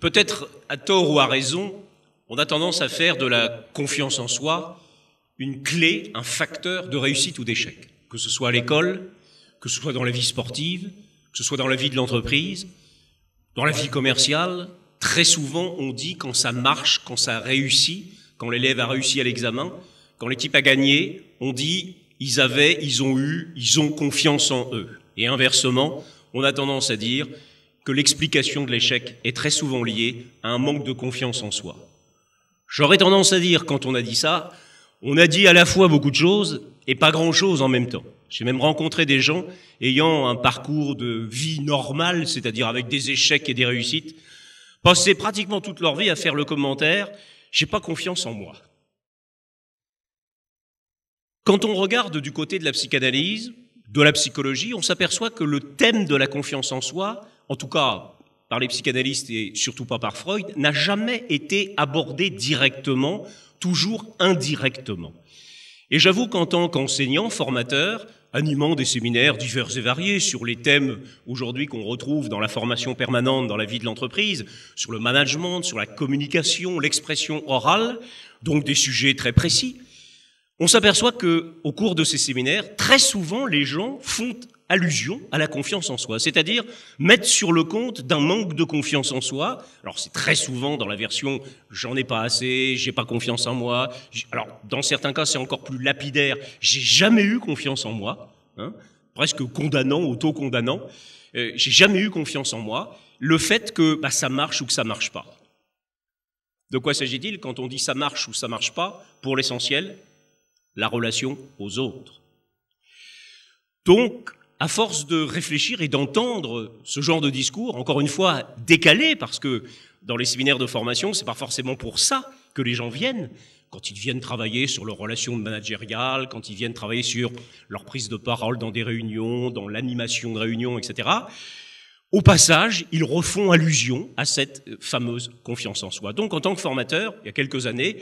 peut-être à tort ou à raison, on a tendance à faire de la confiance en soi une clé, un facteur de réussite ou d'échec, que ce soit à l'école, que ce soit dans la vie sportive, que ce soit dans la vie de l'entreprise, dans la vie commerciale. Très souvent, on dit quand ça marche, quand ça réussit, quand l'élève a réussi à l'examen, quand l'équipe a gagné, on dit ils avaient, ils ont eu, ils ont confiance en eux. Et inversement, on a tendance à dire que l'explication de l'échec est très souvent liée à un manque de confiance en soi. J'aurais tendance à dire, quand on a dit ça, on a dit à la fois beaucoup de choses et pas grand-chose en même temps. J'ai même rencontré des gens ayant un parcours de vie normal, c'est-à-dire avec des échecs et des réussites, passer pratiquement toute leur vie à faire le commentaire ⁇ J'ai pas confiance en moi ⁇ Quand on regarde du côté de la psychanalyse, de la psychologie, on s'aperçoit que le thème de la confiance en soi, en tout cas par les psychanalystes et surtout pas par Freud, n'a jamais été abordé directement, toujours indirectement. Et j'avoue qu'en tant qu'enseignant, formateur, animant des séminaires divers et variés sur les thèmes aujourd'hui qu'on retrouve dans la formation permanente, dans la vie de l'entreprise, sur le management, sur la communication, l'expression orale, donc des sujets très précis, on s'aperçoit que, au cours de ces séminaires, très souvent, les gens font allusion à la confiance en soi, c'est-à-dire mettre sur le compte d'un manque de confiance en soi. Alors c'est très souvent dans la version j'en ai pas assez, j'ai pas confiance en moi. Alors dans certains cas c'est encore plus lapidaire, j'ai jamais eu confiance en moi, hein, presque condamnant, auto-condamnant. Euh, j'ai jamais eu confiance en moi. Le fait que bah, ça marche ou que ça marche pas. De quoi s'agit-il quand on dit ça marche ou ça marche pas Pour l'essentiel, la relation aux autres. Donc, à force de réfléchir et d'entendre ce genre de discours, encore une fois décalé, parce que dans les séminaires de formation, c'est pas forcément pour ça que les gens viennent, quand ils viennent travailler sur leurs relations managériales, quand ils viennent travailler sur leur prise de parole dans des réunions, dans l'animation de réunions, etc. Au passage, ils refont allusion à cette fameuse confiance en soi. Donc, en tant que formateur, il y a quelques années,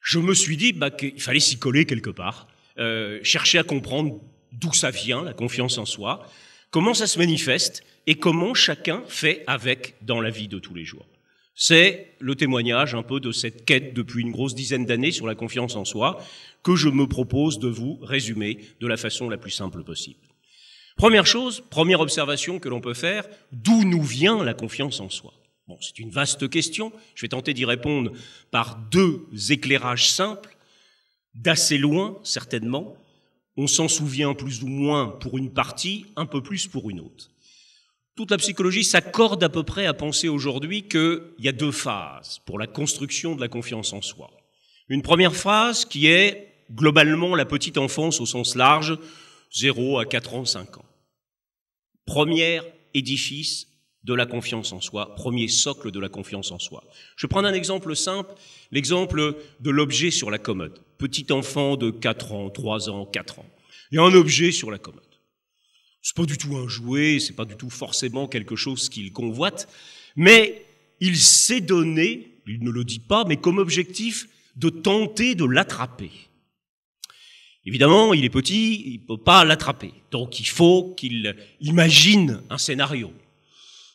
je me suis dit bah, qu'il fallait s'y coller quelque part, euh, chercher à comprendre d'où ça vient, la confiance en soi, comment ça se manifeste et comment chacun fait avec dans la vie de tous les jours. C'est le témoignage un peu de cette quête depuis une grosse dizaine d'années sur la confiance en soi que je me propose de vous résumer de la façon la plus simple possible. Première chose, première observation que l'on peut faire, d'où nous vient la confiance en soi Bon, c'est une vaste question, je vais tenter d'y répondre par deux éclairages simples, d'assez loin certainement, on s'en souvient plus ou moins pour une partie, un peu plus pour une autre. Toute la psychologie s'accorde à peu près à penser aujourd'hui qu'il y a deux phases pour la construction de la confiance en soi. Une première phase qui est globalement la petite enfance au sens large, 0 à 4 ans, 5 ans. Premier édifice de la confiance en soi, premier socle de la confiance en soi. Je prends un exemple simple L'exemple de l'objet sur la commode. Petit enfant de 4 ans, 3 ans, 4 ans. Il y a un objet sur la commode. C'est pas du tout un jouet, c'est pas du tout forcément quelque chose qu'il convoite, mais il s'est donné, il ne le dit pas, mais comme objectif de tenter de l'attraper. Évidemment, il est petit, il peut pas l'attraper. Donc il faut qu'il imagine un scénario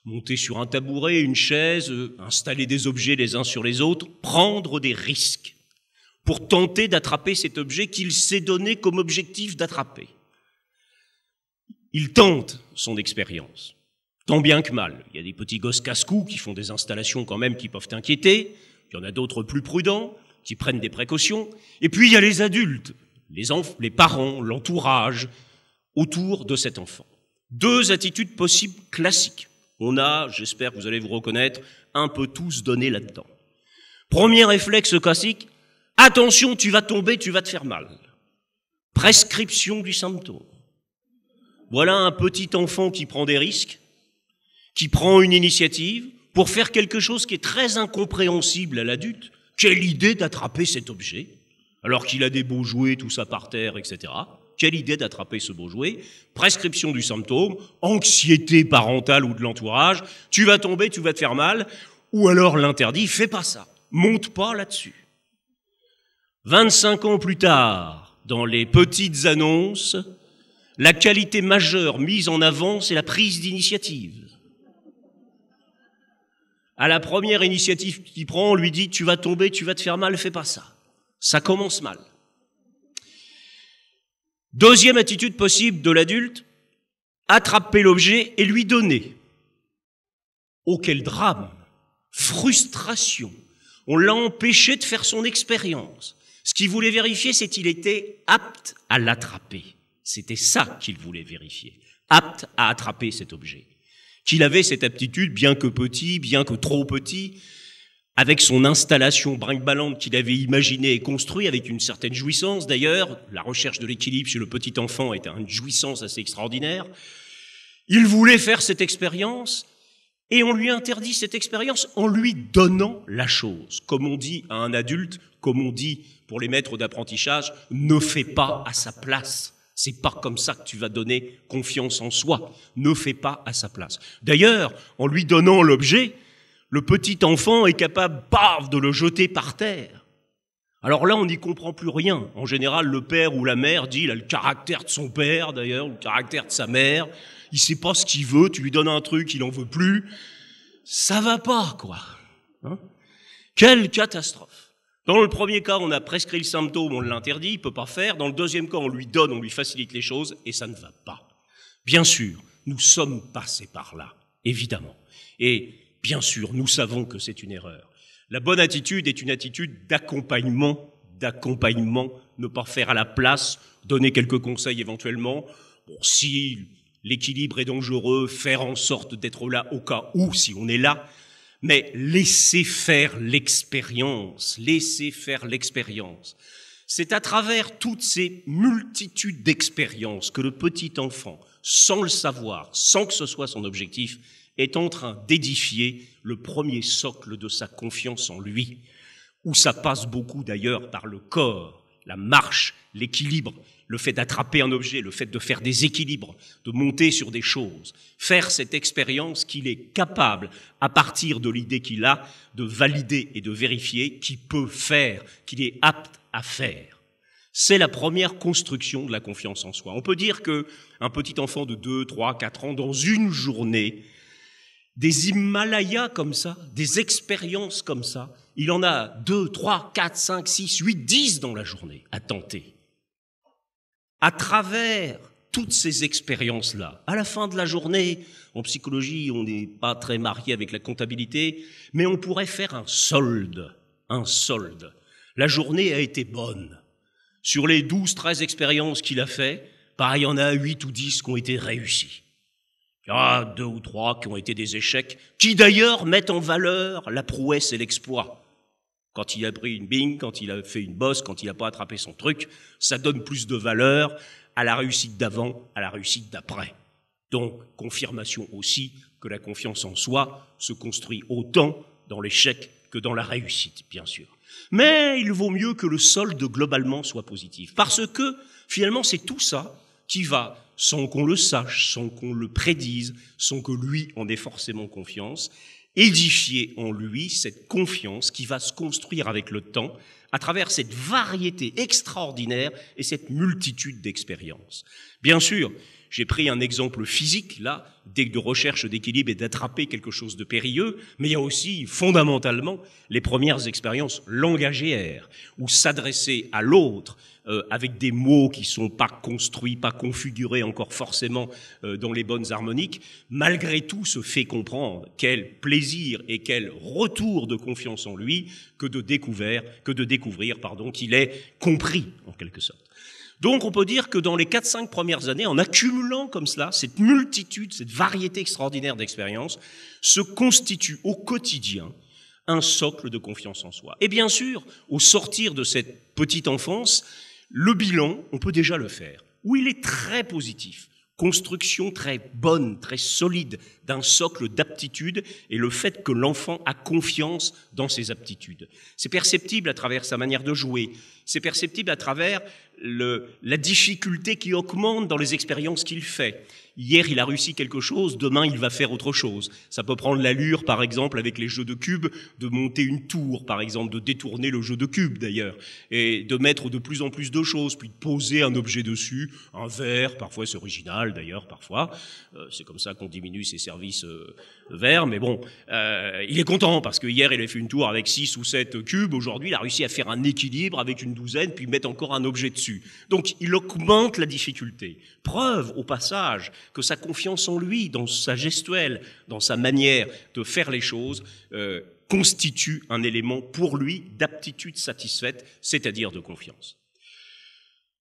monter sur un tabouret, une chaise, euh, installer des objets les uns sur les autres, prendre des risques pour tenter d'attraper cet objet qu'il s'est donné comme objectif d'attraper. Il tente son expérience, tant bien que mal. Il y a des petits gosses casse-cou qui font des installations quand même qui peuvent inquiéter, il y en a d'autres plus prudents, qui prennent des précautions, et puis il y a les adultes, les, les parents, l'entourage, autour de cet enfant. Deux attitudes possibles classiques on a, j'espère que vous allez vous reconnaître, un peu tous donné là-dedans. Premier réflexe classique, attention, tu vas tomber, tu vas te faire mal. Prescription du symptôme. Voilà un petit enfant qui prend des risques, qui prend une initiative pour faire quelque chose qui est très incompréhensible à l'adulte. Quelle idée d'attraper cet objet, alors qu'il a des beaux jouets, tout ça par terre, etc. Quelle idée d'attraper ce beau jouet Prescription du symptôme, anxiété parentale ou de l'entourage, tu vas tomber, tu vas te faire mal, ou alors l'interdit, fais pas ça, monte pas là-dessus. 25 ans plus tard, dans les petites annonces, la qualité majeure mise en avant, c'est la prise d'initiative. À la première initiative qu'il prend, on lui dit tu vas tomber, tu vas te faire mal, fais pas ça. Ça commence mal. Deuxième attitude possible de l'adulte, attraper l'objet et lui donner. Oh quel drame Frustration On l'a empêché de faire son expérience. Ce qu'il voulait vérifier, c'est qu'il était apte à l'attraper. C'était ça qu'il voulait vérifier, apte à attraper cet objet. Qu'il avait cette aptitude, bien que petit, bien que trop petit, avec son installation brinque qu'il avait imaginée et construite, avec une certaine jouissance d'ailleurs, la recherche de l'équilibre chez le petit enfant est une jouissance assez extraordinaire, il voulait faire cette expérience, et on lui interdit cette expérience en lui donnant la chose. Comme on dit à un adulte, comme on dit pour les maîtres d'apprentissage, ne fais pas à sa place. C'est pas comme ça que tu vas donner confiance en soi. Ne fais pas à sa place. D'ailleurs, en lui donnant l'objet, le petit enfant est capable, paf, de le jeter par terre. Alors là, on n'y comprend plus rien. En général, le père ou la mère dit, il a le caractère de son père d'ailleurs, le caractère de sa mère, il sait pas ce qu'il veut, tu lui donnes un truc, il en veut plus. Ça va pas, quoi. Hein. Quelle catastrophe. Dans le premier cas, on a prescrit le symptôme, on l'interdit, il peut pas faire. Dans le deuxième cas, on lui donne, on lui facilite les choses, et ça ne va pas. Bien sûr, nous sommes passés par là, évidemment. Et bien sûr, nous savons que c'est une erreur. La bonne attitude est une attitude d'accompagnement, d'accompagnement, ne pas faire à la place, donner quelques conseils éventuellement. Bon, si l'équilibre est dangereux, faire en sorte d'être là au cas où, si on est là, mais laisser faire l'expérience, laisser faire l'expérience. C'est à travers toutes ces multitudes d'expériences que le petit enfant, sans le savoir, sans que ce soit son objectif, est en train d'édifier le premier socle de sa confiance en lui, où ça passe beaucoup d'ailleurs par le corps, la marche, l'équilibre, le fait d'attraper un objet, le fait de faire des équilibres, de monter sur des choses, faire cette expérience qu'il est capable, à partir de l'idée qu'il a, de valider et de vérifier qu'il peut faire, qu'il est apte à faire. C'est la première construction de la confiance en soi. On peut dire qu'un petit enfant de 2, 3, 4 ans, dans une journée, des Himalayas comme ça, des expériences comme ça. Il en a deux, trois, quatre, cinq, six, huit, dix dans la journée à tenter. À travers toutes ces expériences-là, à la fin de la journée, en psychologie, on n'est pas très marié avec la comptabilité, mais on pourrait faire un solde. Un solde. La journée a été bonne. Sur les douze, treize expériences qu'il a fait, pareil, il y en a huit ou dix qui ont été réussies. Il y a deux ou trois qui ont été des échecs, qui d'ailleurs mettent en valeur la prouesse et l'exploit. Quand il a pris une bing, quand il a fait une bosse, quand il n'a pas attrapé son truc, ça donne plus de valeur à la réussite d'avant, à la réussite d'après. Donc, confirmation aussi que la confiance en soi se construit autant dans l'échec que dans la réussite, bien sûr. Mais il vaut mieux que le solde globalement soit positif, parce que finalement c'est tout ça qui va sans qu'on le sache, sans qu'on le prédise, sans que lui en ait forcément confiance, édifier en lui cette confiance qui va se construire avec le temps à travers cette variété extraordinaire et cette multitude d'expériences. Bien sûr, j'ai pris un exemple physique, là, de recherche d'équilibre et d'attraper quelque chose de périlleux, mais il y a aussi, fondamentalement, les premières expériences langagières, où s'adresser à l'autre, euh, avec des mots qui ne sont pas construits, pas configurés encore forcément euh, dans les bonnes harmoniques, malgré tout se fait comprendre quel plaisir et quel retour de confiance en lui que de découvrir, que de découvrir, pardon, qu'il est compris en quelque sorte. Donc on peut dire que dans les 4-5 premières années, en accumulant comme cela cette multitude, cette variété extraordinaire d'expériences, se constitue au quotidien un socle de confiance en soi. Et bien sûr, au sortir de cette petite enfance, le bilan, on peut déjà le faire. Où il est très positif, construction très bonne, très solide d'un socle d'aptitudes et le fait que l'enfant a confiance dans ses aptitudes. C'est perceptible à travers sa manière de jouer, c'est perceptible à travers le, la difficulté qui augmente dans les expériences qu'il fait. Hier, il a réussi quelque chose, demain, il va faire autre chose. Ça peut prendre l'allure, par exemple, avec les jeux de cubes, de monter une tour, par exemple, de détourner le jeu de cubes, d'ailleurs, et de mettre de plus en plus de choses, puis de poser un objet dessus, un verre, parfois c'est original, d'ailleurs, parfois. Euh, c'est comme ça qu'on diminue ses services euh, verts, mais bon, euh, il est content, parce que hier, il a fait une tour avec six ou sept cubes, aujourd'hui, il a réussi à faire un équilibre avec une douzaine, puis mettre encore un objet dessus donc il augmente la difficulté. Preuve au passage que sa confiance en lui, dans sa gestuelle, dans sa manière de faire les choses, euh, constitue un élément pour lui d'aptitude satisfaite, c'est-à-dire de confiance.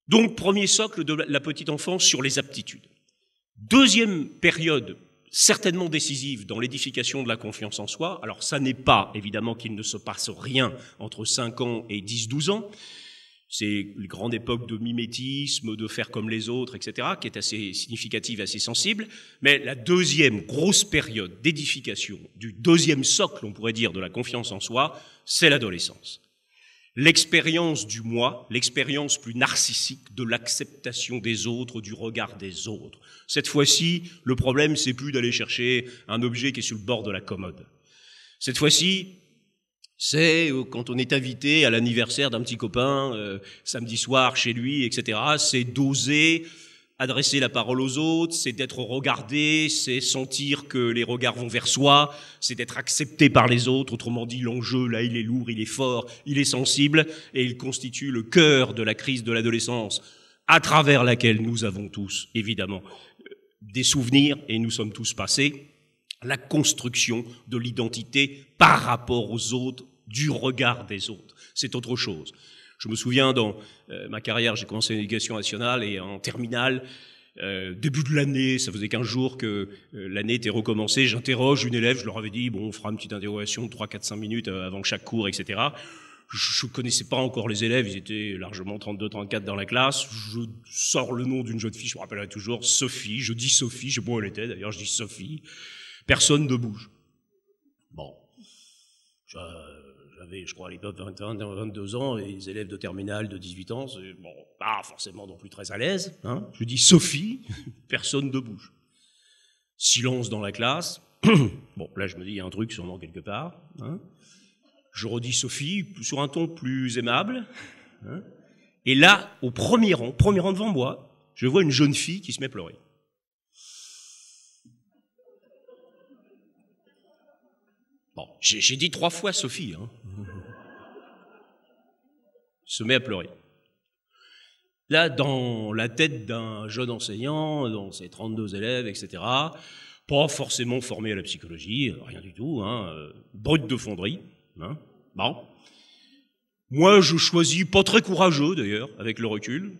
Donc premier socle de la petite enfance sur les aptitudes. Deuxième période certainement décisive dans l'édification de la confiance en soi. Alors ça n'est pas évidemment qu'il ne se passe rien entre 5 ans et 10-12 ans, c'est une grande époque de mimétisme, de faire comme les autres, etc., qui est assez significative, assez sensible. Mais la deuxième grosse période d'édification, du deuxième socle, on pourrait dire, de la confiance en soi, c'est l'adolescence. L'expérience du moi, l'expérience plus narcissique de l'acceptation des autres, du regard des autres. Cette fois-ci, le problème, c'est plus d'aller chercher un objet qui est sur le bord de la commode. Cette fois-ci, c'est quand on est invité à l'anniversaire d'un petit copain, euh, samedi soir chez lui, etc. C'est d'oser adresser la parole aux autres, c'est d'être regardé, c'est sentir que les regards vont vers soi, c'est d'être accepté par les autres. Autrement dit, l'enjeu, là, il est lourd, il est fort, il est sensible, et il constitue le cœur de la crise de l'adolescence, à travers laquelle nous avons tous, évidemment, euh, des souvenirs, et nous sommes tous passés la construction de l'identité par rapport aux autres, du regard des autres. C'est autre chose. Je me souviens, dans euh, ma carrière, j'ai commencé l'éducation nationale et en terminale, euh, début de l'année, ça faisait 15 jours que euh, l'année était recommencée, j'interroge une élève, je leur avais dit, bon, on fera une petite interrogation de 3, 4, 5 minutes avant chaque cours, etc. Je ne connaissais pas encore les élèves, ils étaient largement 32, 34 dans la classe. Je sors le nom d'une jeune fille, je me rappellerai toujours, Sophie. Je dis Sophie, je sais pas elle était d'ailleurs, je dis Sophie. Personne ne bouge. Bon. J'avais, je crois, à l'époque 22 ans, et les élèves de terminale de 18 ans, bon, pas forcément non plus très à l'aise. Hein. Je dis Sophie, personne ne bouge. Silence dans la classe. bon, là, je me dis, il y a un truc sûrement quelque part. Hein. Je redis Sophie sur un ton plus aimable. Hein. Et là, au premier rang, premier rang devant moi, je vois une jeune fille qui se met à pleurer. Bon, j'ai dit trois fois Sophie. Hein. Se met à pleurer. Là, dans la tête d'un jeune enseignant, dans ses 32 élèves, etc., pas forcément formé à la psychologie, rien du tout, hein, euh, brut de fonderie. Hein, bon. Moi, je choisis, pas très courageux d'ailleurs, avec le recul,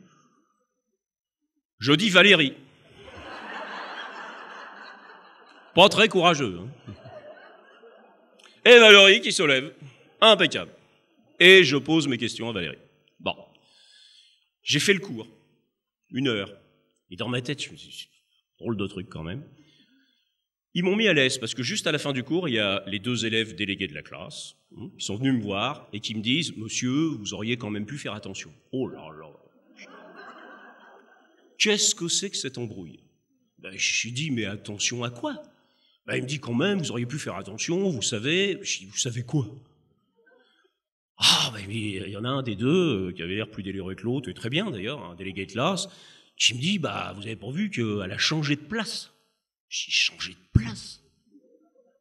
je dis Valérie. pas très courageux. Hein. Et Valérie qui se lève. Impeccable. Et je pose mes questions à Valérie. Bon. J'ai fait le cours. Une heure. Et dans ma tête, je me suis drôle de truc quand même. Ils m'ont mis à l'aise parce que juste à la fin du cours, il y a les deux élèves délégués de la classe hein, qui sont venus me voir et qui me disent Monsieur, vous auriez quand même pu faire attention. Oh là là Qu'est-ce que c'est que cette embrouille ben, Je suis dit Mais attention à quoi ben, il me dit quand même, vous auriez pu faire attention, vous savez. Je dis, vous savez quoi Ah, ben, il y en a un des deux euh, qui avait l'air plus déliré que l'autre, et très bien d'ailleurs, un délégué de classe, qui me dit, bah, vous avez pas vu qu'elle a changé de place J'ai changé de place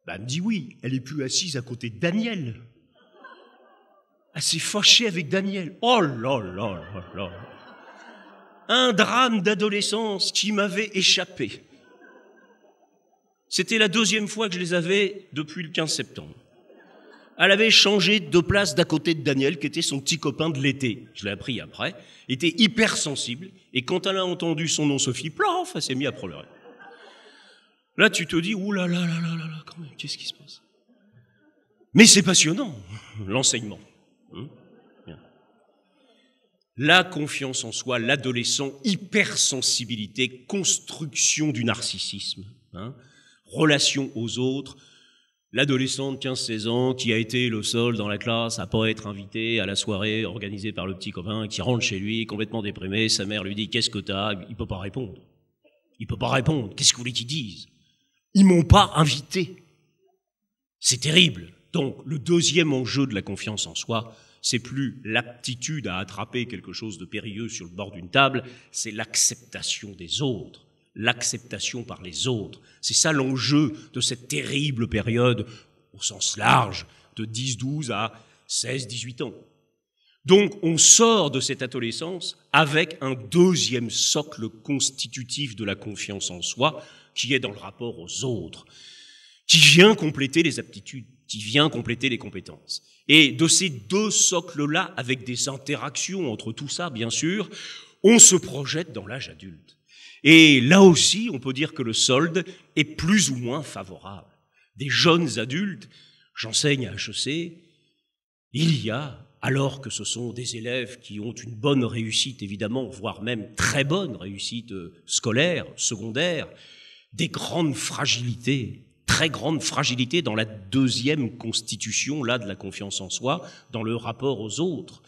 ben, Elle me dit, oui, elle est plus assise à côté de Daniel. Elle s'est fâchée avec Daniel. Oh là là là là Un drame d'adolescence qui m'avait échappé. C'était la deuxième fois que je les avais depuis le 15 septembre. Elle avait changé de place d'à côté de Daniel, qui était son petit copain de l'été. Je l'ai appris après. Il était hypersensible, Et quand elle a entendu son nom Sophie, plaf, elle s'est mise à pleurer. Là, tu te dis, ouh là là là là quand même, qu'est-ce qui se passe Mais c'est passionnant, l'enseignement. Hein la confiance en soi, l'adolescent, hypersensibilité, construction du narcissisme. Hein relation aux autres, l'adolescent de 15-16 ans qui a été le seul dans la classe à pas être invité à la soirée organisée par le petit copain, qui rentre chez lui complètement déprimé, sa mère lui dit qu'est-ce que t'as, il peut pas répondre. Il peut pas répondre, qu'est-ce que vous voulez qu'ils disent Ils m'ont pas invité. C'est terrible. Donc le deuxième enjeu de la confiance en soi, c'est plus l'aptitude à attraper quelque chose de périlleux sur le bord d'une table, c'est l'acceptation des autres l'acceptation par les autres. C'est ça l'enjeu de cette terrible période, au sens large, de 10-12 à 16-18 ans. Donc on sort de cette adolescence avec un deuxième socle constitutif de la confiance en soi, qui est dans le rapport aux autres, qui vient compléter les aptitudes, qui vient compléter les compétences. Et de ces deux socles-là, avec des interactions entre tout ça, bien sûr, on se projette dans l'âge adulte. Et là aussi, on peut dire que le solde est plus ou moins favorable. Des jeunes adultes, j'enseigne à HEC, il y a, alors que ce sont des élèves qui ont une bonne réussite, évidemment, voire même très bonne réussite euh, scolaire, secondaire, des grandes fragilités, très grandes fragilités dans la deuxième constitution là de la confiance en soi, dans le rapport aux autres.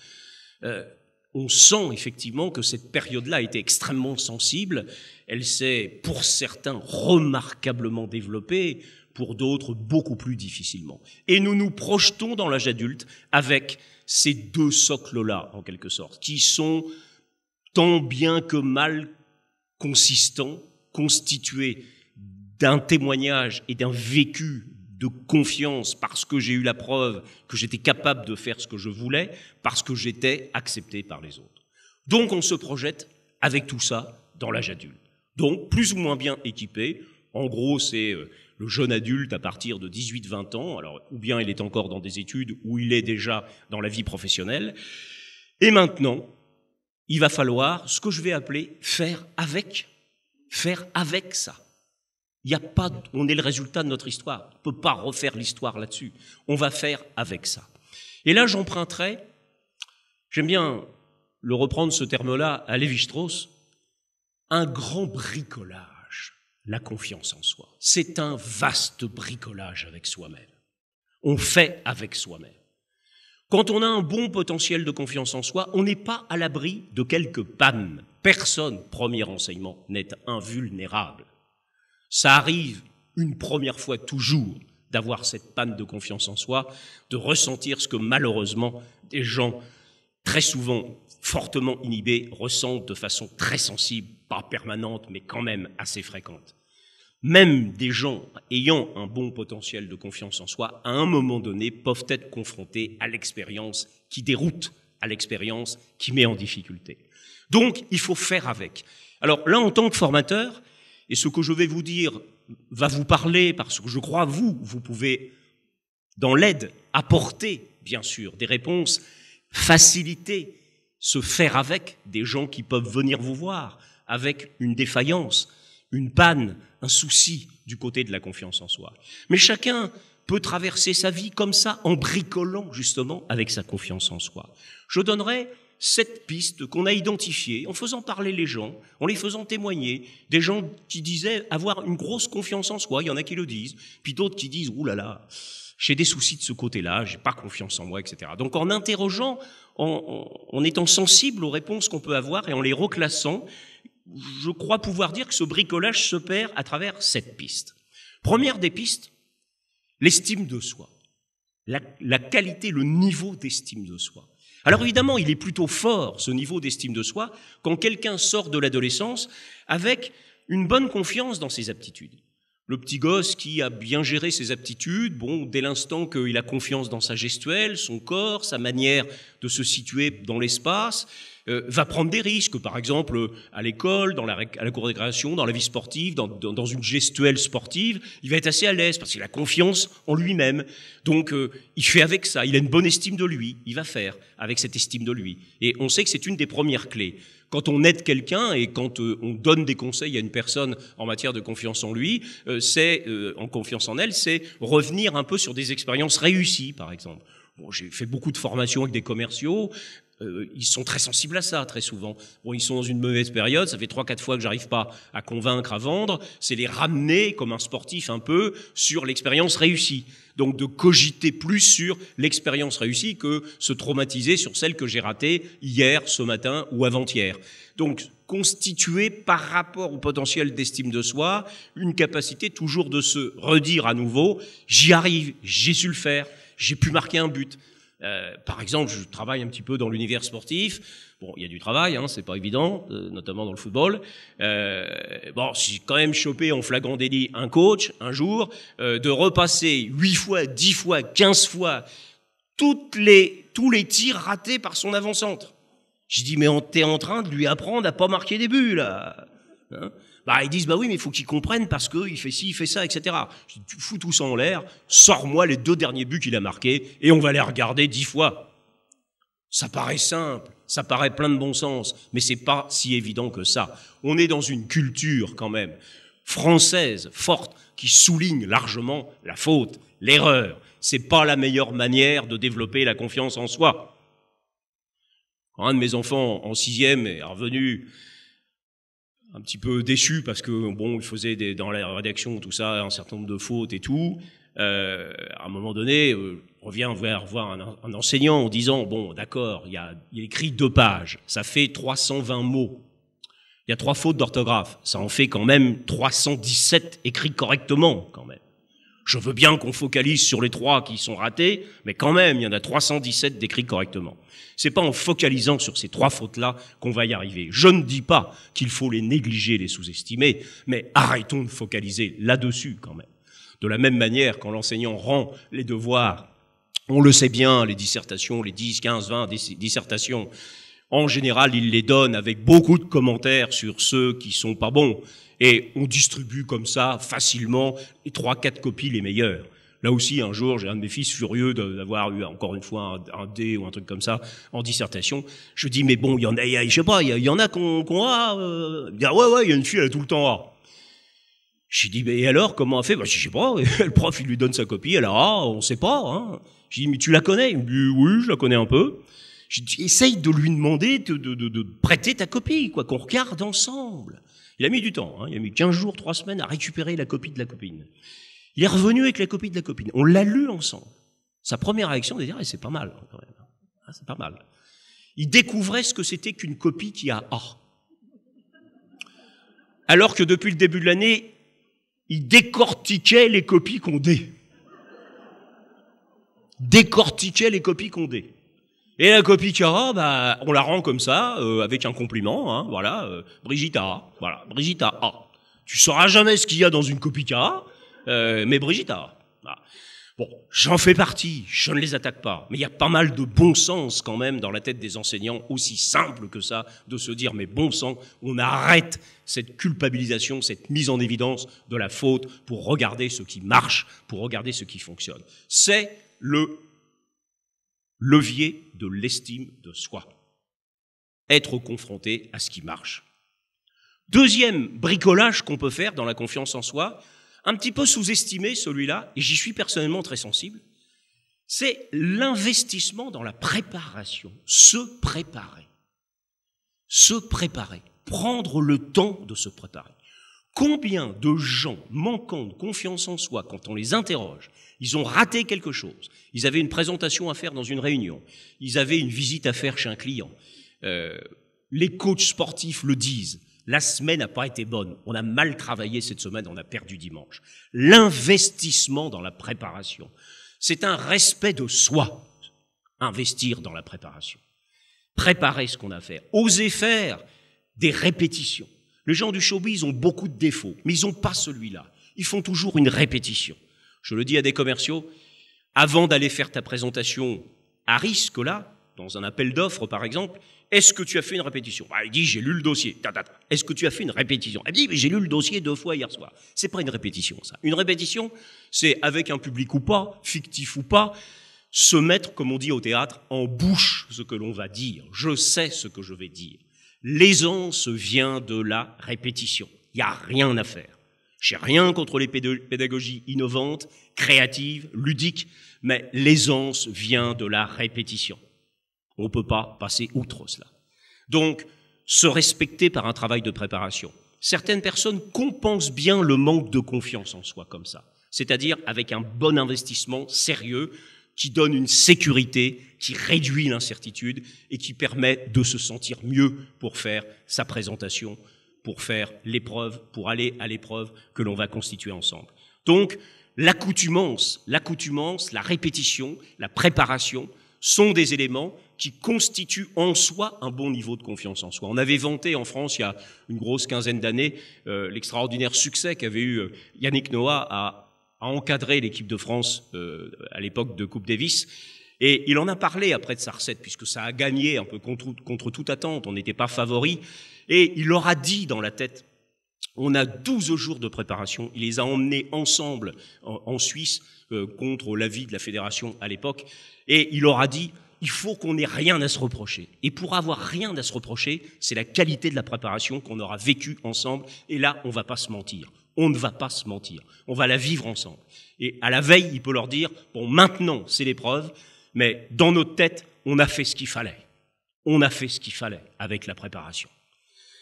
Euh, on sent effectivement que cette période-là a été extrêmement sensible. Elle s'est, pour certains, remarquablement développée, pour d'autres, beaucoup plus difficilement. Et nous nous projetons dans l'âge adulte avec ces deux socles-là, en quelque sorte, qui sont tant bien que mal consistants, constitués d'un témoignage et d'un vécu de confiance parce que j'ai eu la preuve que j'étais capable de faire ce que je voulais, parce que j'étais accepté par les autres. Donc on se projette avec tout ça dans l'âge adulte. Donc plus ou moins bien équipé, en gros c'est euh, le jeune adulte à partir de 18-20 ans, ou bien il est encore dans des études ou il est déjà dans la vie professionnelle. Et maintenant, il va falloir ce que je vais appeler faire avec, faire avec ça on est le résultat de notre histoire. On ne peut pas refaire l'histoire là-dessus. On va faire avec ça. Et là, j'emprunterai, j'aime bien le reprendre ce terme-là à Lévi-Strauss, un grand bricolage, la confiance en soi. C'est un vaste bricolage avec soi-même. On fait avec soi-même. Quand on a un bon potentiel de confiance en soi, on n'est pas à l'abri de quelques pannes. Personne, premier enseignement, n'est invulnérable. Ça arrive une première fois toujours d'avoir cette panne de confiance en soi, de ressentir ce que malheureusement des gens très souvent fortement inhibés ressentent de façon très sensible, pas permanente, mais quand même assez fréquente. Même des gens ayant un bon potentiel de confiance en soi, à un moment donné, peuvent être confrontés à l'expérience qui déroute, à l'expérience qui met en difficulté. Donc, il faut faire avec. Alors là, en tant que formateur, et ce que je vais vous dire va vous parler parce que je crois, vous, vous pouvez, dans l'aide, apporter, bien sûr, des réponses, faciliter, se faire avec des gens qui peuvent venir vous voir, avec une défaillance, une panne, un souci du côté de la confiance en soi. Mais chacun peut traverser sa vie comme ça, en bricolant justement avec sa confiance en soi. Je donnerai cette pistes qu'on a identifiées en faisant parler les gens, en les faisant témoigner. Des gens qui disaient avoir une grosse confiance en soi, il y en a qui le disent, puis d'autres qui disent Ouh là là, j'ai des soucis de ce côté-là, j'ai pas confiance en moi, etc. Donc en interrogeant, en, étant sensible aux réponses qu'on peut avoir et en les reclassant, je crois pouvoir dire que ce bricolage se perd à travers cette pistes. Première des pistes, l'estime de soi. la qualité, le niveau d'estime de soi. Alors évidemment, il est plutôt fort, ce niveau d'estime de soi, quand quelqu'un sort de l'adolescence avec une bonne confiance dans ses aptitudes. Le petit gosse qui a bien géré ses aptitudes, bon, dès l'instant qu'il a confiance dans sa gestuelle, son corps, sa manière de se situer dans l'espace, euh, va prendre des risques, par exemple euh, à l'école, à la cour de dans la vie sportive, dans, une gestuelle sportive, il va être assez à l'aise parce qu'il a confiance en lui-même. Donc euh, il fait avec ça, il a une bonne estime de lui, il va faire avec cette estime de lui. Et on sait que c'est une des premières clés. Quand on aide quelqu'un et quand on donne des conseils à une personne en matière de confiance en lui, c'est en confiance en elle, c'est revenir un peu sur des expériences réussies, par exemple. j'ai fait beaucoup de formations avec des commerciaux. Euh, ils sont très sensibles à ça très souvent. Bon, ils sont dans une mauvaise période, ça fait trois quatre fois que j'arrive pas à convaincre, à vendre. C'est les ramener comme un sportif un peu sur l'expérience réussie. Donc de cogiter plus sur l'expérience réussie que se traumatiser sur celle que j'ai ratée hier, ce matin ou avant-hier. Donc constituer par rapport au potentiel d'estime de soi une capacité toujours de se redire à nouveau j'y arrive, j'ai su le faire, j'ai pu marquer un but. Euh, par exemple, je travaille un petit peu dans l'univers sportif. Bon, il y a du travail, hein, c'est pas évident, euh, notamment dans le football. Euh, bon, j'ai quand même chopé en flagrant délit un coach un jour de repasser huit fois, dix fois, quinze fois toutes les, tous les tirs ratés par son avant-centre. Je dis mais t'es en train de lui apprendre à pas marquer des buts là. Hein bah, ils disent bah oui, mais il faut qu'ils comprennent parce que il fait ci, il fait ça, etc. Je dis, tu fous tout ça en l'air, sors-moi les deux derniers buts qu'il a marqués et on va les regarder dix fois. Ça paraît simple, ça paraît plein de bon sens, mais c'est pas si évident que ça. On est dans une culture quand même française forte qui souligne largement la faute, l'erreur. C'est pas la meilleure manière de développer la confiance en soi. un de mes enfants en sixième est revenu un petit peu déçu parce que bon, il faisait des, dans la rédaction tout ça un certain nombre de fautes et tout. Euh, à un moment donné, euh, on revient voir, voir un, enseignant en disant bon, d'accord, il, a, il écrit deux pages, ça fait 320 mots. Il y a trois fautes d'orthographe, ça en fait quand même 317 écrits correctement quand même. Je veux bien qu'on focalise sur les trois qui sont ratés, mais quand même, il y en a 317 décrits correctement. C'est pas en focalisant sur ces trois fautes-là qu'on va y arriver. Je ne dis pas qu'il faut les négliger, les sous-estimer, mais arrêtons de focaliser là-dessus quand même. De la même manière, quand l'enseignant rend les devoirs, on le sait bien, les dissertations, les 10, 15, 20 dissertations, en général, il les donne avec beaucoup de commentaires sur ceux qui sont pas bons. Et on distribue comme ça facilement les trois, quatre copies les meilleures. Là aussi, un jour, j'ai un de mes fils furieux d'avoir eu encore une fois un, D ou un truc comme ça en dissertation. Je dis, mais bon, il y en a, y je sais pas, il y, en a qu'on qu a. Euh... Il ah ouais, ouais, il y a une fille, elle a tout le temps A. J'ai dit, mais alors, comment elle fait bah, Je sais pas. le prof, il lui donne sa copie, elle a A, on sait pas. Hein. J'ai dit, mais tu la connais Il oui, je la connais un peu. Je de lui demander de, prêter ta copie, quoi, qu'on regarde ensemble. Il a mis du temps, hein, il a mis 15 jours, 3 semaines à récupérer la copie de la copine. Il est revenu avec la copie de la copine. On l'a lu ensemble. Sa première réaction, c'est de dire, ah, c'est pas mal, hein, quand même. Hein. Ah, c'est pas mal. Il découvrait ce que c'était qu'une copie qui a A. Alors que depuis le début de l'année, il décortiquait les copies qu'on dé. Décortiquait les copies qu'on dé. Et la copie bah, on la rend comme ça, euh, avec un compliment, hein, voilà, euh, Brigitte A, voilà, Brigitte A. Tu sauras jamais ce qu'il y a dans une copie euh, mais Brigitte A. Bon, j'en fais partie, je ne les attaque pas, mais il y a pas mal de bon sens quand même dans la tête des enseignants, aussi simple que ça, de se dire, mais bon sang, on arrête cette culpabilisation, cette mise en évidence de la faute pour regarder ce qui marche, pour regarder ce qui fonctionne. C'est le levier de l'estime de soi. Être confronté à ce qui marche. Deuxième bricolage qu'on peut faire dans la confiance en soi, un petit peu sous-estimé celui-là, et j'y suis personnellement très sensible, c'est l'investissement dans la préparation, se préparer. Se préparer, prendre le temps de se préparer. Combien de gens manquant de confiance en soi, quand on les interroge, ils ont raté quelque chose Ils avaient une présentation à faire dans une réunion, ils avaient une visite à faire chez un client. Euh, les coachs sportifs le disent, la semaine n'a pas été bonne, on a mal travaillé cette semaine, on a perdu dimanche. L'investissement dans la préparation, c'est un respect de soi, investir dans la préparation. Préparer ce qu'on a fait. oser faire des répétitions les gens du showbiz ont beaucoup de défauts, mais ils n'ont pas celui-là. Ils font toujours une répétition. Je le dis à des commerciaux, avant d'aller faire ta présentation à risque, là, dans un appel d'offres par exemple, est-ce que tu as fait une répétition ah, Il dit, j'ai lu le dossier. Est-ce que tu as fait une répétition Elle dit, j'ai lu le dossier deux fois hier soir. C'est pas une répétition, ça. Une répétition, c'est avec un public ou pas, fictif ou pas, se mettre, comme on dit au théâtre, en bouche ce que l'on va dire. Je sais ce que je vais dire. L'aisance vient de la répétition. Il n'y a rien à faire. J'ai rien contre les pédagogies innovantes, créatives, ludiques, mais l'aisance vient de la répétition. On ne peut pas passer outre cela. Donc, se respecter par un travail de préparation. Certaines personnes compensent bien le manque de confiance en soi comme ça, c'est-à-dire avec un bon investissement sérieux qui donne une sécurité, qui réduit l'incertitude et qui permet de se sentir mieux pour faire sa présentation, pour faire l'épreuve, pour aller à l'épreuve que l'on va constituer ensemble. Donc, l'accoutumance, l'accoutumance, la répétition, la préparation sont des éléments qui constituent en soi un bon niveau de confiance en soi. On avait vanté en France il y a une grosse quinzaine d'années euh, l'extraordinaire succès qu'avait eu euh, Yannick Noah à a encadré l'équipe de France euh, à l'époque de Coupe Davis. Et il en a parlé après de sa recette, puisque ça a gagné un peu contre, toute attente, on n'était pas favori. Et il leur a dit dans la tête, on a 12 jours de préparation, il les a emmenés ensemble en, Suisse, euh, contre l'avis de la fédération à l'époque, et il leur a dit, il faut qu'on ait rien à se reprocher. Et pour avoir rien à se reprocher, c'est la qualité de la préparation qu'on aura vécue ensemble. Et là, on ne va pas se mentir. On ne va pas se mentir. On va la vivre ensemble. Et à la veille, il peut leur dire, bon, maintenant, c'est l'épreuve, mais dans notre tête, on a fait ce qu'il fallait. On a fait ce qu'il fallait avec la préparation.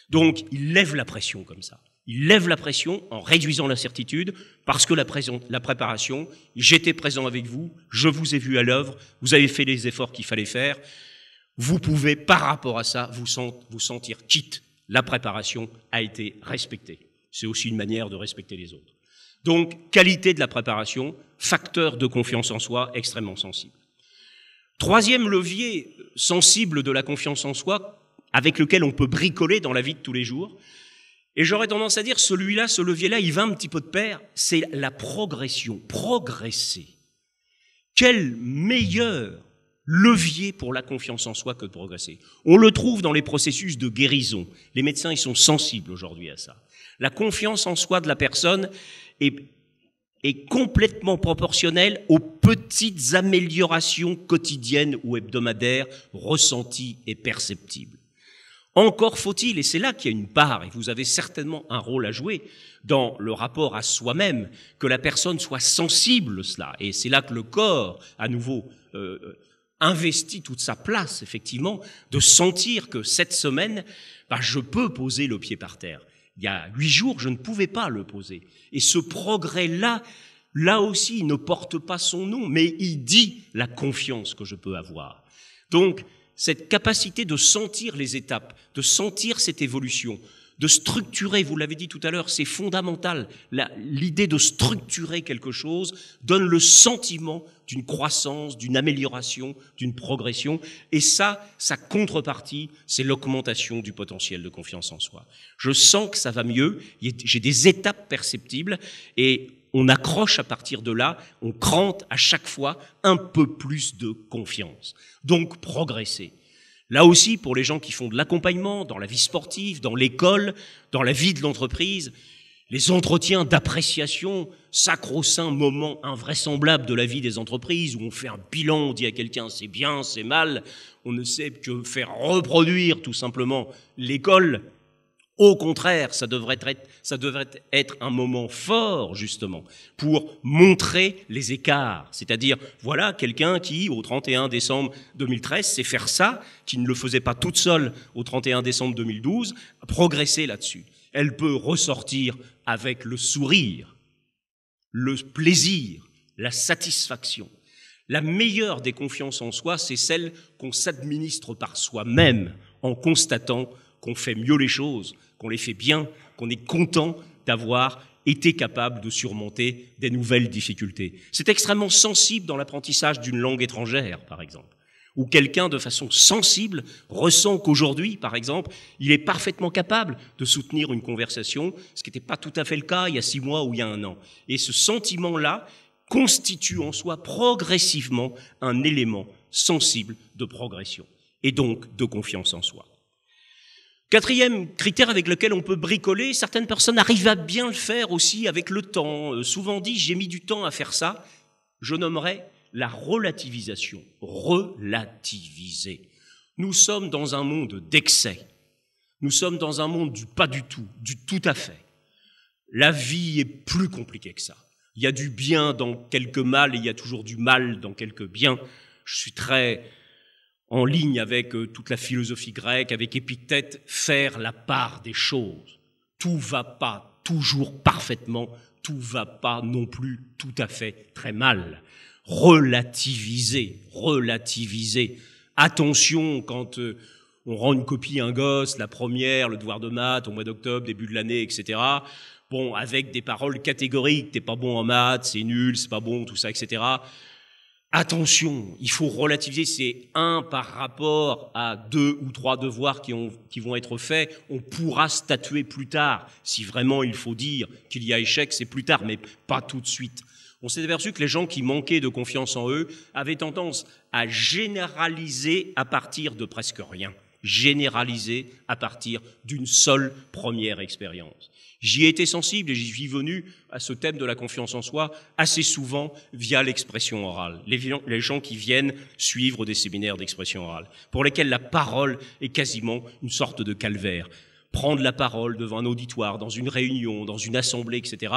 Donc, il lève la pression comme ça. Il lève la pression en réduisant l'incertitude parce que la, préparation, j'étais présent avec vous, je vous ai vu à l'œuvre, vous avez fait les efforts qu'il fallait faire. Vous pouvez, par rapport à ça, vous, vous sentir quitte. La préparation a été respectée. C'est aussi une manière de respecter les autres. Donc, qualité de la préparation, facteur de confiance en soi extrêmement sensible. Troisième levier sensible de la confiance en soi, avec lequel on peut bricoler dans la vie de tous les jours, et j'aurais tendance à dire, celui-là, ce levier-là, il va un petit peu de pair, c'est la progression, progresser. Quel meilleur levier pour la confiance en soi que de progresser. On le trouve dans les processus de guérison. Les médecins, ils sont sensibles aujourd'hui à ça. La confiance en soi de la personne est, complètement proportionnelle aux petites améliorations quotidiennes ou hebdomadaires ressenties et perceptibles. Encore faut-il, et c'est là qu'il y a une part, et vous avez certainement un rôle à jouer dans le rapport à soi-même, que la personne soit sensible à cela. Et c'est là que le corps, à nouveau, euh, euh, investit toute sa place, effectivement, de sentir que cette semaine, bah, je peux poser le pied par terre il y a huit jours, je ne pouvais pas le poser. Et ce progrès-là, là aussi, ne porte pas son nom, mais il dit la confiance que je peux avoir. Donc, cette capacité de sentir les étapes, de sentir cette évolution, de structurer, vous l'avez dit tout à l'heure, c'est fondamental. L'idée de structurer quelque chose donne le sentiment d'une croissance, d'une amélioration, d'une progression. Et ça, sa contrepartie, c'est l'augmentation du potentiel de confiance en soi. Je sens que ça va mieux, j'ai des étapes perceptibles et on accroche à partir de là, on crante à chaque fois un peu plus de confiance. Donc progresser. Là aussi, pour les gens qui font de l'accompagnement dans la vie sportive, dans l'école, dans la vie de l'entreprise, les entretiens d'appréciation, sacro-saint moment invraisemblable de la vie des entreprises, où on fait un bilan, on dit à quelqu'un c'est bien, c'est mal, on ne sait que faire reproduire tout simplement l'école au contraire, ça devrait, être, ça devrait être un moment fort, justement, pour montrer les écarts. C'est-à-dire, voilà quelqu'un qui, au 31 décembre 2013, sait faire ça, qui ne le faisait pas toute seule au 31 décembre 2012, progresser là-dessus. Elle peut ressortir avec le sourire, le plaisir, la satisfaction. La meilleure des confiances en soi, c'est celle qu'on s'administre par soi-même en constatant qu'on fait mieux les choses, qu'on les fait bien, qu'on est content d'avoir été capable de surmonter des nouvelles difficultés. C'est extrêmement sensible dans l'apprentissage d'une langue étrangère, par exemple, où quelqu'un, de façon sensible, ressent qu'aujourd'hui, par exemple, il est parfaitement capable de soutenir une conversation, ce qui n'était pas tout à fait le cas il y a six mois ou il y a un an. Et ce sentiment-là constitue en soi progressivement un élément sensible de progression et donc de confiance en soi. Quatrième critère avec lequel on peut bricoler, certaines personnes arrivent à bien le faire aussi avec le temps. Euh, souvent dit, j'ai mis du temps à faire ça, je nommerai la relativisation. Relativiser. Nous sommes dans un monde d'excès. Nous sommes dans un monde du pas du tout, du tout à fait. La vie est plus compliquée que ça. Il y a du bien dans quelques mal et il y a toujours du mal dans quelques biens. Je suis très en ligne avec euh, toute la philosophie grecque, avec Épictète, faire la part des choses. Tout va pas toujours parfaitement, tout va pas non plus tout à fait très mal. Relativiser, relativiser. Attention quand euh, on rend une copie à un gosse, la première, le devoir de maths au mois d'octobre, début de l'année, etc. Bon, avec des paroles catégoriques, t'es pas bon en maths, c'est nul, c'est pas bon, tout ça, etc. Attention, il faut relativiser, ces un par rapport à deux ou trois devoirs qui, qui, vont être faits. On pourra statuer plus tard. Si vraiment il faut dire qu'il y a échec, c'est plus tard, mais pas tout de suite. On s'est aperçu que les gens qui manquaient de confiance en eux avaient tendance à généraliser à partir de presque rien généralisée à partir d'une seule première expérience. J'y ai été sensible et j'y suis venu à ce thème de la confiance en soi assez souvent via l'expression orale. Les, gens qui viennent suivre des séminaires d'expression orale, pour lesquels la parole est quasiment une sorte de calvaire. Prendre la parole devant un auditoire, dans une réunion, dans une assemblée, etc.,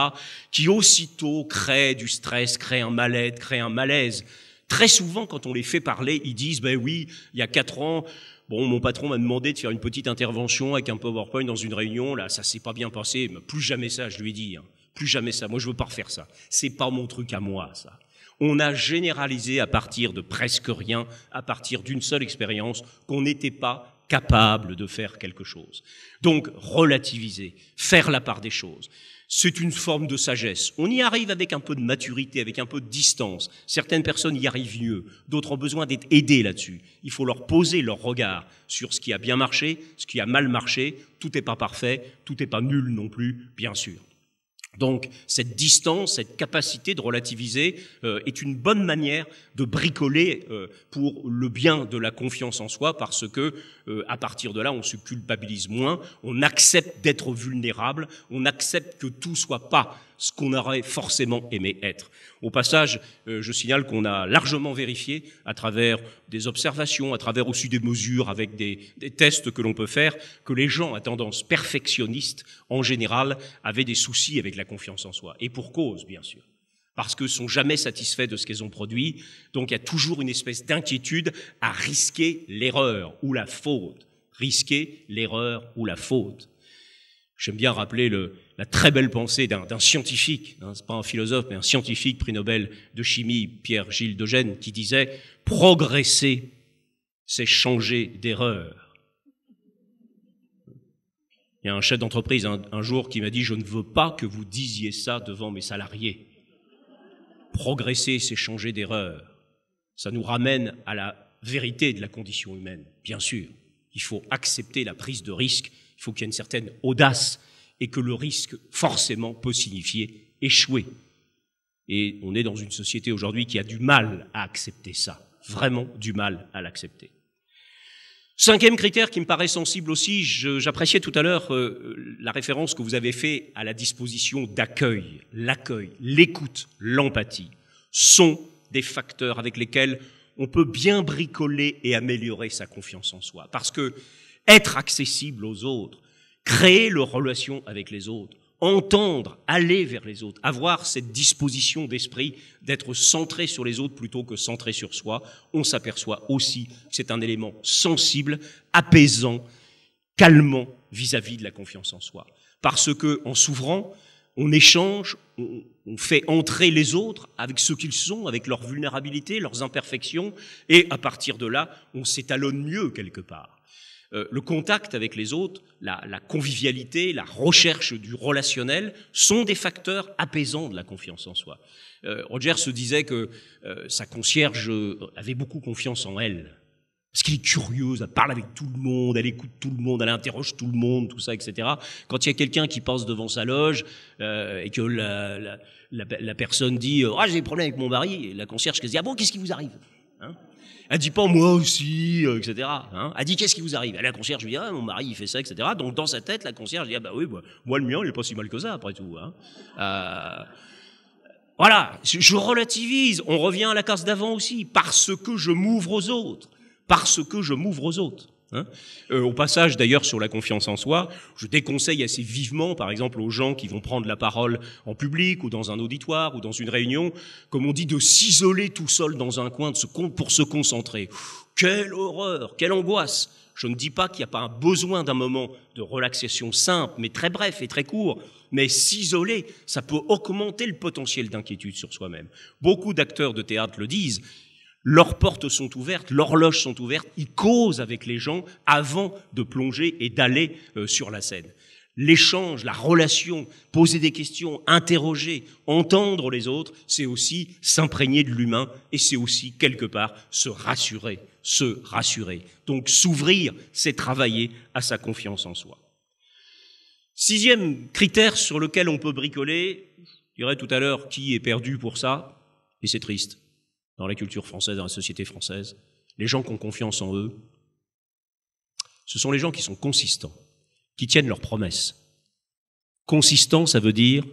qui aussitôt crée du stress, crée un mal-être, crée un malaise. Très souvent, quand on les fait parler, ils disent, ben oui, il y a quatre ans, Bon, mon patron m'a demandé de faire une petite intervention avec un PowerPoint dans une réunion. Là, ça s'est pas bien passé. plus jamais ça, je lui ai dit. Hein. Plus jamais ça. Moi, je veux pas refaire ça. C'est pas mon truc à moi, ça. On a généralisé à partir de presque rien, à partir d'une seule expérience, qu'on n'était pas capable de faire quelque chose. Donc, relativiser, faire la part des choses c'est une forme de sagesse. On y arrive avec un peu de maturité, avec un peu de distance. Certaines personnes y arrivent mieux, d'autres ont besoin d'être aidées là-dessus. Il faut leur poser leur regard sur ce qui a bien marché, ce qui a mal marché. Tout n'est pas parfait, tout n'est pas nul non plus, bien sûr. Donc cette distance, cette capacité de relativiser euh, est une bonne manière de bricoler euh, pour le bien de la confiance en soi parce que euh, à partir de là, on se culpabilise moins, on accepte d'être vulnérable, on accepte que tout soit pas ce qu'on aurait forcément aimé être. Au passage, euh, je signale qu'on a largement vérifié à travers des observations, à travers aussi des mesures avec des, tests que l'on peut faire, que les gens à tendance perfectionniste, en général, avaient des soucis avec la confiance en soi. Et pour cause, bien sûr parce que sont jamais satisfaits de ce qu'ils ont produit. Donc il y a toujours une espèce d'inquiétude à risquer l'erreur ou la faute. Risquer l'erreur ou la faute. J'aime bien rappeler le, la très belle pensée d'un scientifique, hein, c'est pas un philosophe, mais un scientifique prix Nobel de chimie, Pierre-Gilles Degène, qui disait « Progresser, c'est changer d'erreur ». Il y a un chef d'entreprise un, un jour qui m'a dit « Je ne veux pas que vous disiez ça devant mes salariés ». Progresser, c'est changer d'erreur. Ça nous ramène à la vérité de la condition humaine, bien sûr. Il faut accepter la prise de risque il faut qu'il y ait une certaine audace et que le risque, forcément, peut signifier échouer. Et on est dans une société aujourd'hui qui a du mal à accepter ça, vraiment du mal à l'accepter. Cinquième critère qui me paraît sensible aussi, j'appréciais tout à l'heure euh, la référence que vous avez faite à la disposition d'accueil. L'accueil, l'écoute, l'empathie sont des facteurs avec lesquels on peut bien bricoler et améliorer sa confiance en soi. Parce que être accessible aux autres, créer leur relation avec les autres, entendre, aller vers les autres, avoir cette disposition d'esprit d'être centré sur les autres plutôt que centré sur soi, on s'aperçoit aussi que c'est un élément sensible, apaisant, calmant vis-à-vis de la confiance en soi. Parce que en s'ouvrant, on échange, on, on, fait entrer les autres avec ce qu'ils sont, avec leurs vulnérabilités, leurs imperfections, et à partir de là, on s'étalonne mieux quelque part. Euh, le contact avec les autres, la, convivialité, la recherche du relationnel sont des facteurs apaisants de la confiance en soi. Euh, Roger se disait que euh, sa concierge avait beaucoup confiance en elle. Parce qu'elle est curieuse, elle parle avec tout le monde, elle écoute tout le monde, elle interroge tout le monde, tout ça, etc. Quand il y a quelqu'un qui passe devant sa loge et que la, personne dit ⁇ Ah, j'ai des problèmes avec mon mari ⁇ la concierge qui se dit ⁇ Ah bon, qu'est-ce qui vous arrive hein elle dit pas moi aussi, euh, etc. Hein. elle dit qu'est-ce qui vous arrive Elle la concierge lui dit ah, mon mari il fait ça, etc. Donc dans sa tête, la concierge dit ah bah oui, moi le mien il est pas si mal que ça après tout. Hein. Euh, voilà, je relativise. On revient à la case d'avant aussi parce que je m'ouvre aux autres, parce que je m'ouvre aux autres. Hein. Euh, au passage, d'ailleurs, sur la confiance en soi, je déconseille assez vivement, par exemple, aux gens qui vont prendre la parole en public ou dans un auditoire ou dans une réunion, comme on dit, de s'isoler tout seul dans un coin de pour se concentrer. quelle horreur, quelle angoisse. Je ne dis pas qu'il n'y a pas un besoin d'un moment de relaxation simple, mais très bref et très court. Mais s'isoler, ça peut augmenter le potentiel d'inquiétude sur soi-même. Beaucoup d'acteurs de théâtre le disent leurs portes sont ouvertes, l'horloge loges sont ouvertes, ils causent avec les gens avant de plonger et d'aller euh, sur la scène. L'échange, la relation, poser des questions, interroger, entendre les autres, c'est aussi s'imprégner de l'humain et c'est aussi quelque part se rassurer, se rassurer. Donc s'ouvrir, c'est travailler à sa confiance en soi. Sixième critère sur lequel on peut bricoler, je dirais tout à l'heure qui est perdu pour ça, et c'est triste dans la culture française, dans la société française, les gens qui ont confiance en eux, ce sont les gens qui sont consistants, qui tiennent leurs promesses. Consistant, ça veut dire